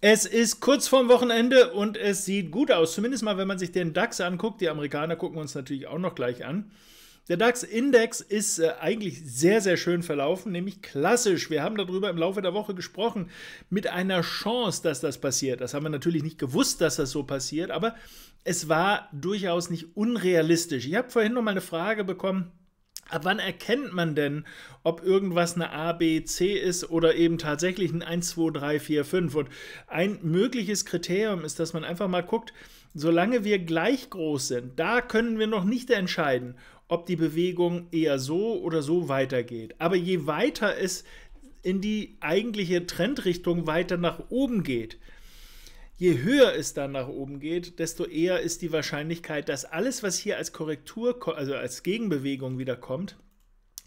Es ist kurz vorm Wochenende und es sieht gut aus. Zumindest mal, wenn man sich den DAX anguckt. Die Amerikaner gucken uns natürlich auch noch gleich an. Der DAX-Index ist äh, eigentlich sehr, sehr schön verlaufen, nämlich klassisch. Wir haben darüber im Laufe der Woche gesprochen, mit einer Chance, dass das passiert. Das haben wir natürlich nicht gewusst, dass das so passiert, aber es war durchaus nicht unrealistisch. Ich habe vorhin noch mal eine Frage bekommen Ab wann erkennt man denn, ob irgendwas eine A, B, C ist oder eben tatsächlich ein 1, 2, 3, 4, 5? Und ein mögliches Kriterium ist, dass man einfach mal guckt, solange wir gleich groß sind, da können wir noch nicht entscheiden, ob die Bewegung eher so oder so weitergeht. Aber je weiter es in die eigentliche Trendrichtung weiter nach oben geht, je höher es dann nach oben geht, desto eher ist die Wahrscheinlichkeit, dass alles, was hier als Korrektur, also als Gegenbewegung wieder kommt,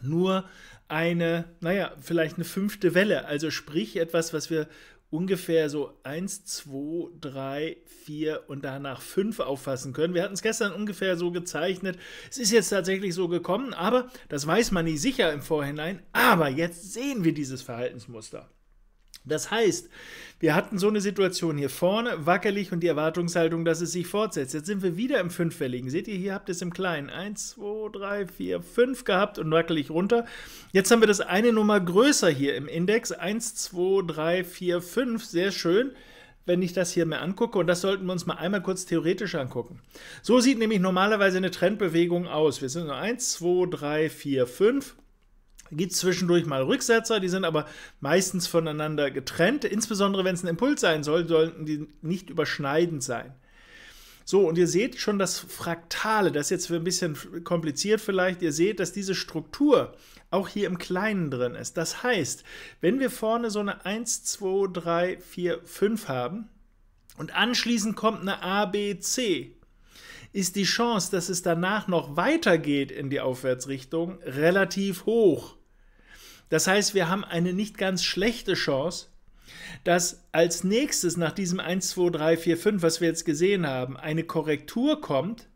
nur eine, naja, vielleicht eine fünfte Welle, also sprich etwas, was wir ungefähr so 1, 2, 3, 4 und danach 5 auffassen können. Wir hatten es gestern ungefähr so gezeichnet. Es ist jetzt tatsächlich so gekommen, aber das weiß man nie sicher im Vorhinein. Aber jetzt sehen wir dieses Verhaltensmuster. Das heißt, wir hatten so eine Situation hier vorne, wackelig und die Erwartungshaltung, dass es sich fortsetzt. Jetzt sind wir wieder im fünffälligen. Seht ihr, hier habt ihr es im Kleinen. Eins, zwei, drei, vier, fünf gehabt und wackelig runter. Jetzt haben wir das eine Nummer größer hier im Index. Eins, zwei, drei, vier, fünf. Sehr schön wenn ich das hier mir angucke. Und das sollten wir uns mal einmal kurz theoretisch angucken. So sieht nämlich normalerweise eine Trendbewegung aus. Wir sind so 1, 2, 3, 4, 5 gibt es zwischendurch mal Rücksetzer, die sind aber meistens voneinander getrennt. Insbesondere wenn es ein Impuls sein soll, sollten die nicht überschneidend sein. So, und ihr seht schon das Fraktale, das ist jetzt ein bisschen kompliziert vielleicht, ihr seht, dass diese Struktur auch hier im Kleinen drin ist. Das heißt, wenn wir vorne so eine 1, 2, 3, 4, 5 haben und anschließend kommt eine A, B, C, ist die Chance, dass es danach noch weitergeht in die Aufwärtsrichtung relativ hoch. Das heißt, wir haben eine nicht ganz schlechte Chance, dass als nächstes nach diesem 1, 2, 3, 4, 5, was wir jetzt gesehen haben, eine Korrektur kommt.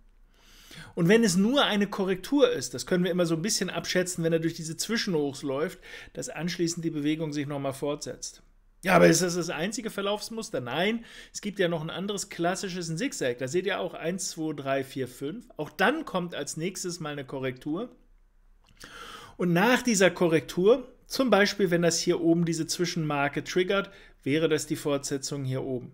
Und wenn es nur eine Korrektur ist, das können wir immer so ein bisschen abschätzen, wenn er durch diese Zwischenhochs läuft, dass anschließend die Bewegung sich nochmal fortsetzt. Ja, aber ist das das einzige Verlaufsmuster? Nein, es gibt ja noch ein anderes klassisches ein Zigzag. Da seht ihr auch 1, 2, 3, 4, 5. Auch dann kommt als nächstes mal eine Korrektur. Und nach dieser Korrektur, zum Beispiel wenn das hier oben diese Zwischenmarke triggert, wäre das die Fortsetzung hier oben.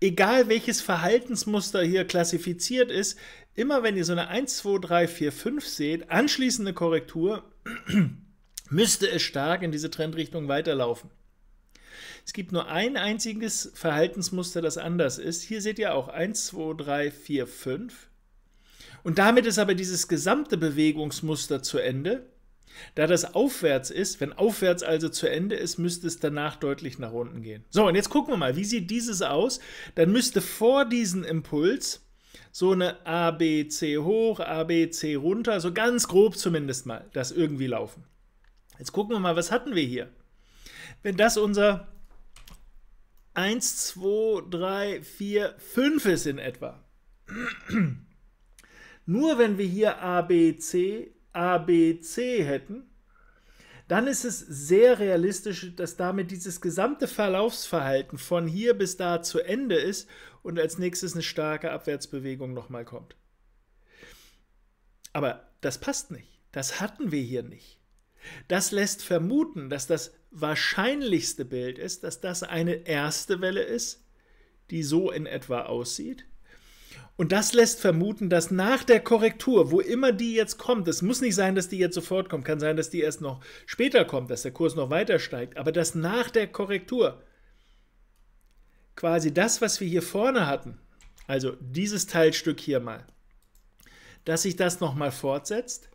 Egal welches Verhaltensmuster hier klassifiziert ist, immer wenn ihr so eine 1, 2, 3, 4, 5 seht, anschließende Korrektur, müsste es stark in diese Trendrichtung weiterlaufen. Es gibt nur ein einziges Verhaltensmuster, das anders ist. Hier seht ihr auch 1, 2, 3, 4, 5. Und damit ist aber dieses gesamte Bewegungsmuster zu Ende. Da das aufwärts ist, wenn aufwärts also zu Ende ist, müsste es danach deutlich nach unten gehen. So, und jetzt gucken wir mal, wie sieht dieses aus? Dann müsste vor diesem Impuls so eine ABC hoch, ABC runter, so ganz grob zumindest mal, das irgendwie laufen. Jetzt gucken wir mal, was hatten wir hier? Wenn das unser 1, 2, 3, 4, 5 ist in etwa. Nur wenn wir hier ABC ABC hätten, dann ist es sehr realistisch, dass damit dieses gesamte Verlaufsverhalten von hier bis da zu Ende ist und als nächstes eine starke Abwärtsbewegung nochmal kommt. Aber das passt nicht. Das hatten wir hier nicht. Das lässt vermuten, dass das wahrscheinlichste Bild ist, dass das eine erste Welle ist, die so in etwa aussieht und das lässt vermuten, dass nach der Korrektur, wo immer die jetzt kommt, es muss nicht sein, dass die jetzt sofort kommt, kann sein, dass die erst noch später kommt, dass der Kurs noch weiter steigt, aber dass nach der Korrektur quasi das, was wir hier vorne hatten, also dieses Teilstück hier mal, dass sich das nochmal fortsetzt,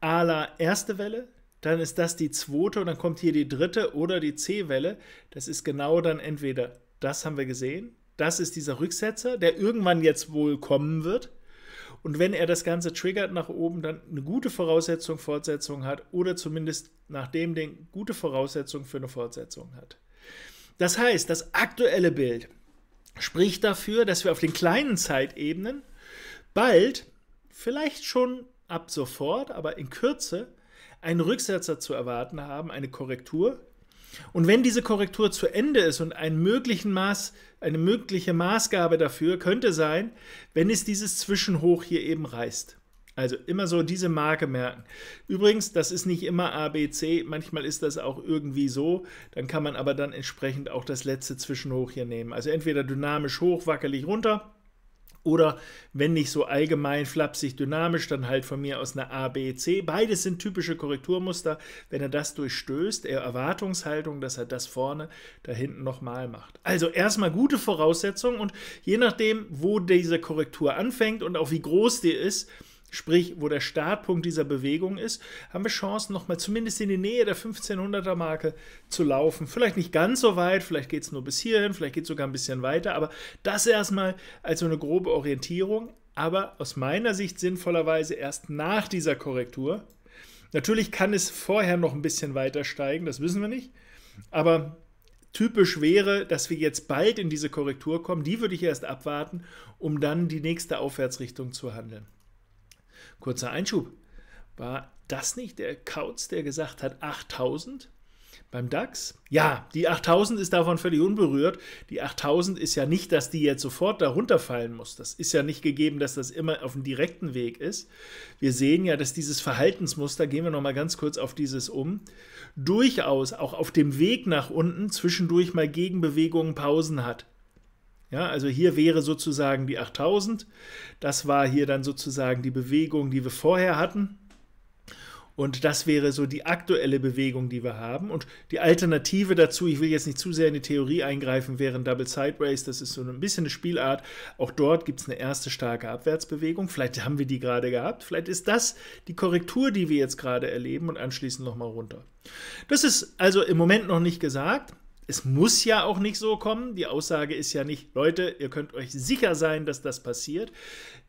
a la erste Welle, dann ist das die zweite und dann kommt hier die dritte oder die C-Welle. Das ist genau dann entweder, das haben wir gesehen, das ist dieser Rücksetzer, der irgendwann jetzt wohl kommen wird. Und wenn er das Ganze triggert nach oben, dann eine gute Voraussetzung, Fortsetzung hat oder zumindest nach dem Ding gute Voraussetzung für eine Fortsetzung hat. Das heißt, das aktuelle Bild spricht dafür, dass wir auf den kleinen Zeitebenen bald, vielleicht schon ab sofort, aber in Kürze, einen Rücksetzer zu erwarten haben, eine Korrektur, und wenn diese Korrektur zu Ende ist und ein möglichen Maß, eine mögliche Maßgabe dafür könnte sein, wenn es dieses Zwischenhoch hier eben reißt. Also immer so diese Marke merken. Übrigens, das ist nicht immer ABC, manchmal ist das auch irgendwie so. Dann kann man aber dann entsprechend auch das letzte Zwischenhoch hier nehmen. Also entweder dynamisch hoch, wackelig runter oder wenn nicht so allgemein flapsig dynamisch, dann halt von mir aus eine A, B, C. Beides sind typische Korrekturmuster. Wenn er das durchstößt, er Erwartungshaltung, dass er das vorne, da hinten nochmal macht. Also erstmal gute Voraussetzungen und je nachdem, wo diese Korrektur anfängt und auch wie groß die ist, sprich wo der Startpunkt dieser Bewegung ist, haben wir Chancen, nochmal zumindest in die Nähe der 1500er Marke zu laufen. Vielleicht nicht ganz so weit, vielleicht geht es nur bis hierhin, vielleicht geht es sogar ein bisschen weiter, aber das erstmal als so eine grobe Orientierung, aber aus meiner Sicht sinnvollerweise erst nach dieser Korrektur. Natürlich kann es vorher noch ein bisschen weiter steigen, das wissen wir nicht, aber typisch wäre, dass wir jetzt bald in diese Korrektur kommen. Die würde ich erst abwarten, um dann die nächste Aufwärtsrichtung zu handeln. Kurzer Einschub. War das nicht der Kauz, der gesagt hat 8000 beim DAX? Ja, die 8000 ist davon völlig unberührt. Die 8000 ist ja nicht, dass die jetzt sofort darunter fallen muss. Das ist ja nicht gegeben, dass das immer auf dem direkten Weg ist. Wir sehen ja, dass dieses Verhaltensmuster, gehen wir nochmal ganz kurz auf dieses um, durchaus auch auf dem Weg nach unten zwischendurch mal Gegenbewegungen, Pausen hat. Ja, also hier wäre sozusagen die 8000. Das war hier dann sozusagen die Bewegung, die wir vorher hatten. Und das wäre so die aktuelle Bewegung, die wir haben. Und die Alternative dazu, ich will jetzt nicht zu sehr in die Theorie eingreifen, wäre ein Double Sideways. Das ist so ein bisschen eine Spielart. Auch dort gibt es eine erste starke Abwärtsbewegung. Vielleicht haben wir die gerade gehabt. Vielleicht ist das die Korrektur, die wir jetzt gerade erleben und anschließend nochmal runter. Das ist also im Moment noch nicht gesagt es muss ja auch nicht so kommen. Die Aussage ist ja nicht, Leute, ihr könnt euch sicher sein, dass das passiert.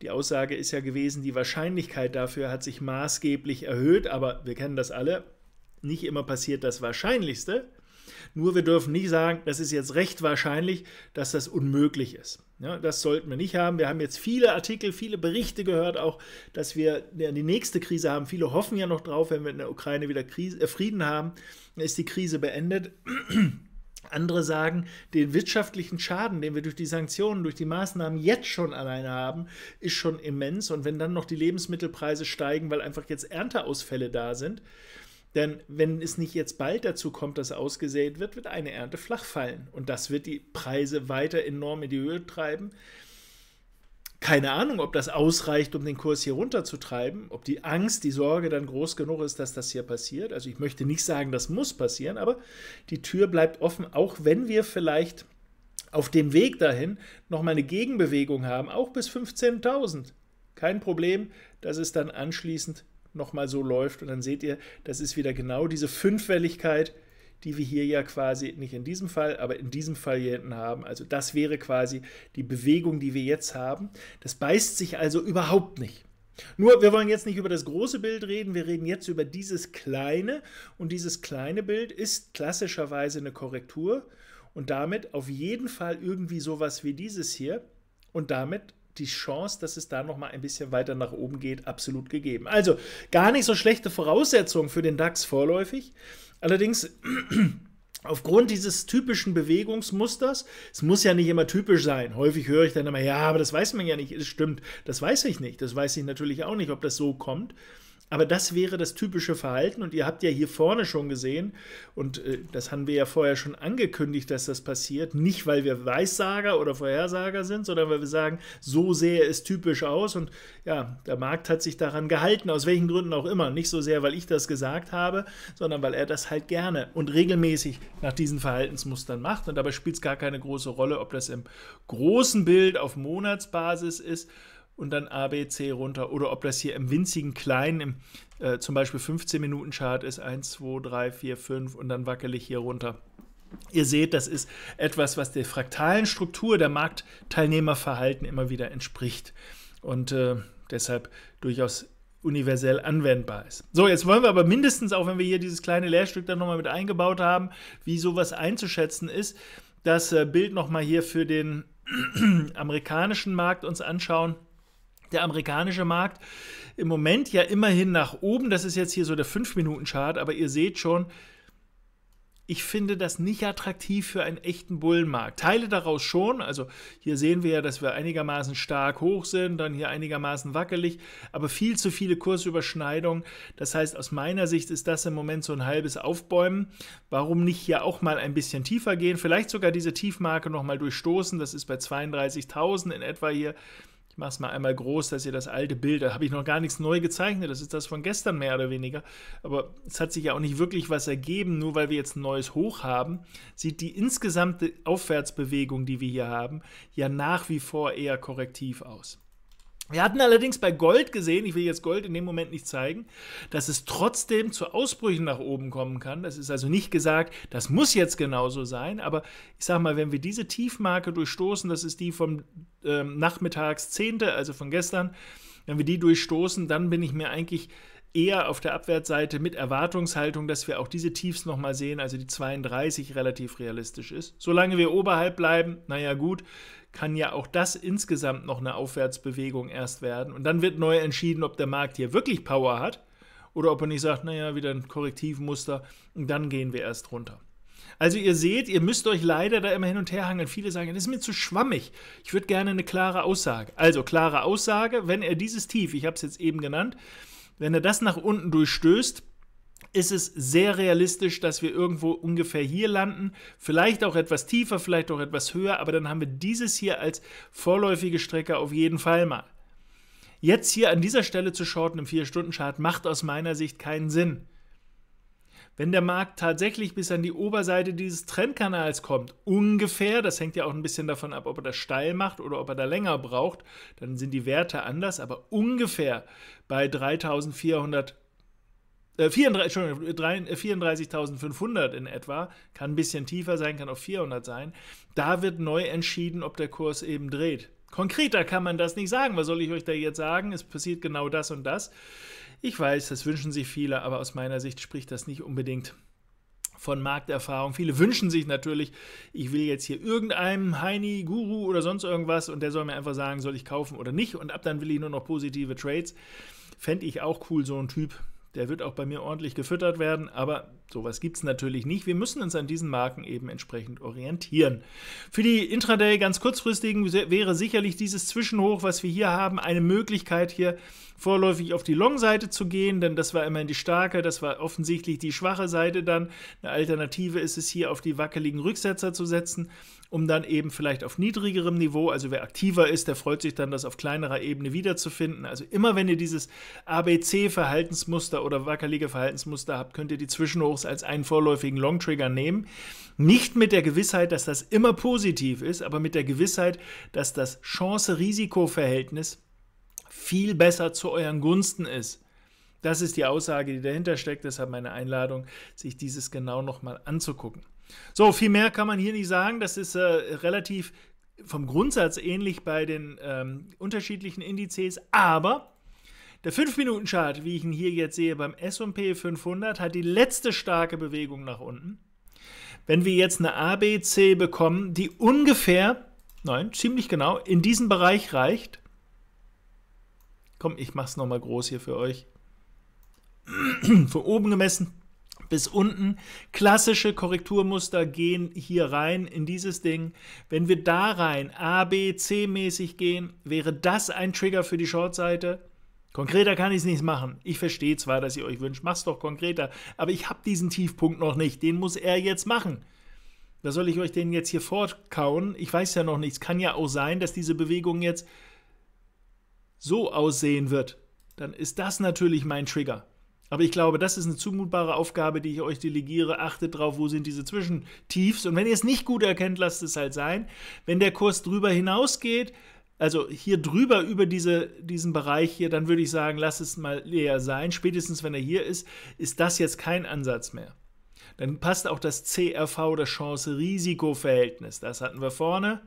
Die Aussage ist ja gewesen, die Wahrscheinlichkeit dafür hat sich maßgeblich erhöht, aber wir kennen das alle. Nicht immer passiert das Wahrscheinlichste. Nur wir dürfen nicht sagen, das ist jetzt recht wahrscheinlich, dass das unmöglich ist. Ja, das sollten wir nicht haben. Wir haben jetzt viele Artikel, viele Berichte gehört, auch, dass wir die nächste Krise haben. Viele hoffen ja noch drauf, wenn wir in der Ukraine wieder Krise, äh, Frieden haben, dann ist die Krise beendet. Andere sagen, den wirtschaftlichen Schaden, den wir durch die Sanktionen, durch die Maßnahmen jetzt schon alleine haben, ist schon immens. Und wenn dann noch die Lebensmittelpreise steigen, weil einfach jetzt Ernteausfälle da sind, denn wenn es nicht jetzt bald dazu kommt, dass ausgesät wird, wird eine Ernte flach fallen. Und das wird die Preise weiter enorm in die Höhe treiben keine Ahnung, ob das ausreicht, um den Kurs hier runterzutreiben, ob die Angst, die Sorge dann groß genug ist, dass das hier passiert. Also ich möchte nicht sagen, das muss passieren, aber die Tür bleibt offen, auch wenn wir vielleicht auf dem Weg dahin nochmal eine Gegenbewegung haben, auch bis 15.000. Kein Problem, dass es dann anschließend nochmal so läuft und dann seht ihr, das ist wieder genau diese Fünffälligkeit, die wir hier ja quasi nicht in diesem Fall, aber in diesem Fall hier hinten haben. Also das wäre quasi die Bewegung, die wir jetzt haben. Das beißt sich also überhaupt nicht. Nur, wir wollen jetzt nicht über das große Bild reden, wir reden jetzt über dieses kleine und dieses kleine Bild ist klassischerweise eine Korrektur und damit auf jeden Fall irgendwie sowas wie dieses hier und damit die Chance, dass es da noch mal ein bisschen weiter nach oben geht, absolut gegeben. Also gar nicht so schlechte Voraussetzungen für den DAX vorläufig. Allerdings aufgrund dieses typischen Bewegungsmusters, es muss ja nicht immer typisch sein. Häufig höre ich dann immer, ja, aber das weiß man ja nicht. Es stimmt, das weiß ich nicht. Das weiß ich natürlich auch nicht, ob das so kommt. Aber das wäre das typische Verhalten und ihr habt ja hier vorne schon gesehen und äh, das haben wir ja vorher schon angekündigt, dass das passiert. Nicht, weil wir Weissager oder Vorhersager sind, sondern weil wir sagen, so sähe es typisch aus und ja, der Markt hat sich daran gehalten, aus welchen Gründen auch immer. Nicht so sehr, weil ich das gesagt habe, sondern weil er das halt gerne und regelmäßig nach diesen Verhaltensmustern macht und dabei spielt es gar keine große Rolle, ob das im großen Bild auf Monatsbasis ist und dann ABC runter. Oder ob das hier im winzigen Kleinen, im, äh, zum Beispiel 15-Minuten-Chart ist, 1, 2, 3, 4, 5 und dann wackele ich hier runter. Ihr seht, das ist etwas, was der fraktalen Struktur der Marktteilnehmerverhalten immer wieder entspricht und äh, deshalb durchaus universell anwendbar ist. So, jetzt wollen wir aber mindestens, auch wenn wir hier dieses kleine Lehrstück dann nochmal mit eingebaut haben, wie sowas einzuschätzen ist, das äh, Bild nochmal hier für den amerikanischen Markt uns anschauen der amerikanische Markt im Moment ja immerhin nach oben. Das ist jetzt hier so der 5-Minuten-Chart, aber ihr seht schon, ich finde das nicht attraktiv für einen echten Bullenmarkt. Teile daraus schon, also hier sehen wir ja, dass wir einigermaßen stark hoch sind, dann hier einigermaßen wackelig, aber viel zu viele Kursüberschneidungen. Das heißt, aus meiner Sicht ist das im Moment so ein halbes Aufbäumen. Warum nicht hier auch mal ein bisschen tiefer gehen, vielleicht sogar diese Tiefmarke nochmal durchstoßen, das ist bei 32.000 in etwa hier. Ich mache es mal einmal groß, dass ihr das alte Bild, da habe ich noch gar nichts neu gezeichnet, das ist das von gestern mehr oder weniger. Aber es hat sich ja auch nicht wirklich was ergeben, nur weil wir jetzt ein neues Hoch haben, sieht die insgesamte Aufwärtsbewegung, die wir hier haben, ja nach wie vor eher korrektiv aus. Wir hatten allerdings bei Gold gesehen, ich will jetzt Gold in dem Moment nicht zeigen, dass es trotzdem zu Ausbrüchen nach oben kommen kann. Das ist also nicht gesagt, das muss jetzt genauso sein, aber ich sage mal, wenn wir diese Tiefmarke durchstoßen, das ist die vom ähm, nachmittags 10., also von gestern, wenn wir die durchstoßen, dann bin ich mir eigentlich eher auf der Abwärtsseite mit Erwartungshaltung, dass wir auch diese Tiefs nochmal sehen, also die 32 relativ realistisch ist. Solange wir oberhalb bleiben, naja gut, kann ja auch das insgesamt noch eine Aufwärtsbewegung erst werden. Und dann wird neu entschieden, ob der Markt hier wirklich Power hat oder ob er nicht sagt, naja, wieder ein Korrektivmuster und dann gehen wir erst runter. Also ihr seht, ihr müsst euch leider da immer hin und her hangeln. Viele sagen, das ist mir zu schwammig. Ich würde gerne eine klare Aussage. Also klare Aussage, wenn er dieses Tief, ich habe es jetzt eben genannt, wenn er das nach unten durchstößt, ist es sehr realistisch, dass wir irgendwo ungefähr hier landen. Vielleicht auch etwas tiefer, vielleicht auch etwas höher, aber dann haben wir dieses hier als vorläufige Strecke auf jeden Fall mal. Jetzt hier an dieser Stelle zu shorten im 4-Stunden-Chart macht aus meiner Sicht keinen Sinn. Wenn der Markt tatsächlich bis an die Oberseite dieses Trendkanals kommt, ungefähr, das hängt ja auch ein bisschen davon ab, ob er das steil macht oder ob er da länger braucht, dann sind die Werte anders, aber ungefähr bei 3400 34.500 äh, äh, in etwa, kann ein bisschen tiefer sein, kann auf 400 sein. Da wird neu entschieden, ob der Kurs eben dreht. Konkreter kann man das nicht sagen. Was soll ich euch da jetzt sagen? Es passiert genau das und das. Ich weiß, das wünschen sich viele, aber aus meiner Sicht spricht das nicht unbedingt von Markterfahrung. Viele wünschen sich natürlich, ich will jetzt hier irgendeinem Heini, Guru oder sonst irgendwas und der soll mir einfach sagen, soll ich kaufen oder nicht und ab dann will ich nur noch positive Trades. Fände ich auch cool, so ein Typ. Der wird auch bei mir ordentlich gefüttert werden, aber Sowas gibt es natürlich nicht. Wir müssen uns an diesen Marken eben entsprechend orientieren. Für die Intraday ganz kurzfristigen wäre sicherlich dieses Zwischenhoch, was wir hier haben, eine Möglichkeit hier vorläufig auf die Long-Seite zu gehen, denn das war immerhin die starke, das war offensichtlich die schwache Seite dann. Eine Alternative ist es hier auf die wackeligen Rücksetzer zu setzen, um dann eben vielleicht auf niedrigerem Niveau, also wer aktiver ist, der freut sich dann, das auf kleinerer Ebene wiederzufinden. Also immer wenn ihr dieses ABC-Verhaltensmuster oder wackelige Verhaltensmuster habt, könnt ihr die Zwischenhochs Rhythmus als einen vorläufigen Long-Trigger nehmen. Nicht mit der Gewissheit, dass das immer positiv ist, aber mit der Gewissheit, dass das Chance-Risiko-Verhältnis viel besser zu euren Gunsten ist. Das ist die Aussage, die dahinter steckt. Deshalb meine Einladung, sich dieses genau nochmal anzugucken. So, viel mehr kann man hier nicht sagen. Das ist äh, relativ vom Grundsatz ähnlich bei den ähm, unterschiedlichen Indizes, aber der 5-Minuten-Chart, wie ich ihn hier jetzt sehe, beim S&P 500 hat die letzte starke Bewegung nach unten. Wenn wir jetzt eine ABC bekommen, die ungefähr, nein, ziemlich genau, in diesen Bereich reicht. Komm, ich mache es nochmal groß hier für euch. Von oben gemessen bis unten. Klassische Korrekturmuster gehen hier rein in dieses Ding. Wenn wir da rein abc mäßig gehen, wäre das ein Trigger für die Shortseite. Konkreter kann ich es nicht machen. Ich verstehe zwar, dass ihr euch wünscht, mach's doch konkreter, aber ich habe diesen Tiefpunkt noch nicht. Den muss er jetzt machen. Da soll ich euch den jetzt hier fortkauen? Ich weiß ja noch nichts. Kann ja auch sein, dass diese Bewegung jetzt so aussehen wird. Dann ist das natürlich mein Trigger. Aber ich glaube, das ist eine zumutbare Aufgabe, die ich euch delegiere. Achtet drauf, wo sind diese Zwischentiefs. Und wenn ihr es nicht gut erkennt, lasst es halt sein. Wenn der Kurs drüber hinausgeht, also hier drüber über diese, diesen Bereich hier, dann würde ich sagen, lass es mal leer sein. Spätestens wenn er hier ist, ist das jetzt kein Ansatz mehr. Dann passt auch das CRV, das Chance-Risiko-Verhältnis. Das hatten wir vorne.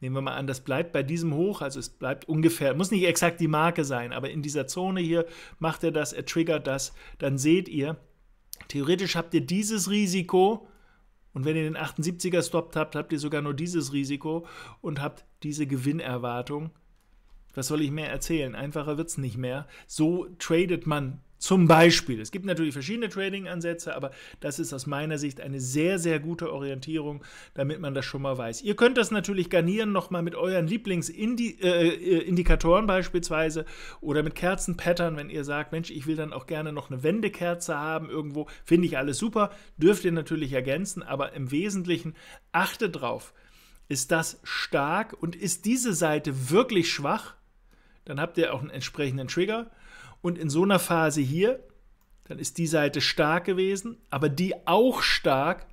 Nehmen wir mal an, das bleibt bei diesem Hoch, also es bleibt ungefähr, muss nicht exakt die Marke sein, aber in dieser Zone hier macht er das, er triggert das, dann seht ihr, theoretisch habt ihr dieses Risiko, und wenn ihr den 78er stoppt habt, habt ihr sogar nur dieses Risiko und habt diese Gewinnerwartung. Was soll ich mehr erzählen? Einfacher wird es nicht mehr. So tradet man zum Beispiel, es gibt natürlich verschiedene Trading-Ansätze, aber das ist aus meiner Sicht eine sehr, sehr gute Orientierung, damit man das schon mal weiß. Ihr könnt das natürlich garnieren nochmal mit euren Lieblingsindikatoren äh, äh beispielsweise oder mit Kerzenpattern, wenn ihr sagt, Mensch, ich will dann auch gerne noch eine Wendekerze haben irgendwo, finde ich alles super, dürft ihr natürlich ergänzen, aber im Wesentlichen achtet drauf, ist das stark und ist diese Seite wirklich schwach, dann habt ihr auch einen entsprechenden Trigger und in so einer Phase hier, dann ist die Seite stark gewesen, aber die auch stark,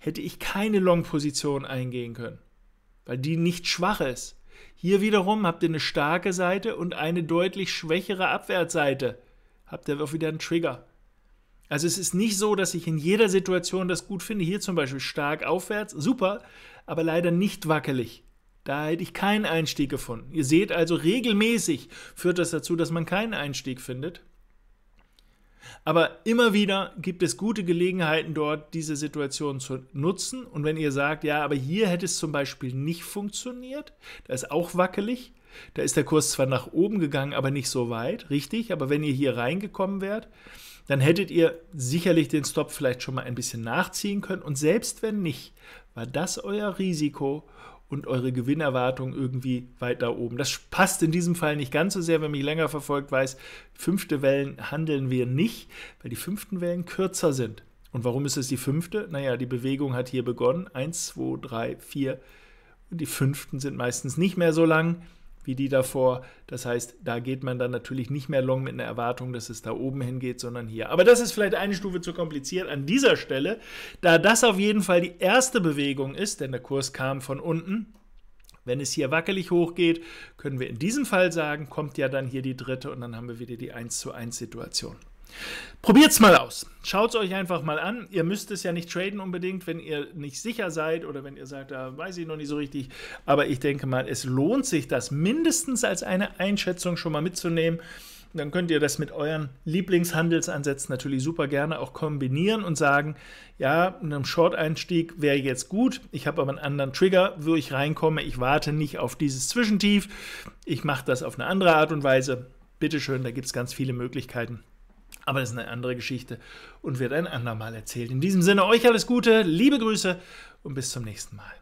hätte ich keine Long-Position eingehen können, weil die nicht schwach ist. Hier wiederum habt ihr eine starke Seite und eine deutlich schwächere Abwärtsseite. Habt ihr auch wieder einen Trigger. Also es ist nicht so, dass ich in jeder Situation das gut finde. Hier zum Beispiel stark aufwärts, super, aber leider nicht wackelig. Da hätte ich keinen Einstieg gefunden. Ihr seht also, regelmäßig führt das dazu, dass man keinen Einstieg findet. Aber immer wieder gibt es gute Gelegenheiten dort, diese Situation zu nutzen. Und wenn ihr sagt, ja, aber hier hätte es zum Beispiel nicht funktioniert, da ist auch wackelig, da ist der Kurs zwar nach oben gegangen, aber nicht so weit, richtig, aber wenn ihr hier reingekommen wärt, dann hättet ihr sicherlich den Stop vielleicht schon mal ein bisschen nachziehen können. Und selbst wenn nicht, war das euer Risiko und eure Gewinnerwartung irgendwie weiter oben. Das passt in diesem Fall nicht ganz so sehr, wenn mich länger verfolgt weiß, fünfte Wellen handeln wir nicht, weil die fünften Wellen kürzer sind. Und warum ist es die fünfte? Naja, die Bewegung hat hier begonnen. Eins, zwei, drei, vier. Und die fünften sind meistens nicht mehr so lang wie die davor. Das heißt, da geht man dann natürlich nicht mehr long mit einer Erwartung, dass es da oben hingeht, sondern hier. Aber das ist vielleicht eine Stufe zu kompliziert an dieser Stelle, da das auf jeden Fall die erste Bewegung ist, denn der Kurs kam von unten. Wenn es hier wackelig hochgeht, können wir in diesem Fall sagen, kommt ja dann hier die dritte und dann haben wir wieder die 1 zu 1 Situation. Probiert es mal aus. Schaut es euch einfach mal an. Ihr müsst es ja nicht traden unbedingt, wenn ihr nicht sicher seid oder wenn ihr sagt, da weiß ich noch nicht so richtig. Aber ich denke mal, es lohnt sich, das mindestens als eine Einschätzung schon mal mitzunehmen. Dann könnt ihr das mit euren Lieblingshandelsansätzen natürlich super gerne auch kombinieren und sagen, ja, in einem Short-Einstieg wäre jetzt gut. Ich habe aber einen anderen Trigger, wo ich reinkomme. Ich warte nicht auf dieses Zwischentief. Ich mache das auf eine andere Art und Weise. Bitteschön, da gibt es ganz viele Möglichkeiten. Aber das ist eine andere Geschichte und wird ein andermal erzählt. In diesem Sinne euch alles Gute, liebe Grüße und bis zum nächsten Mal.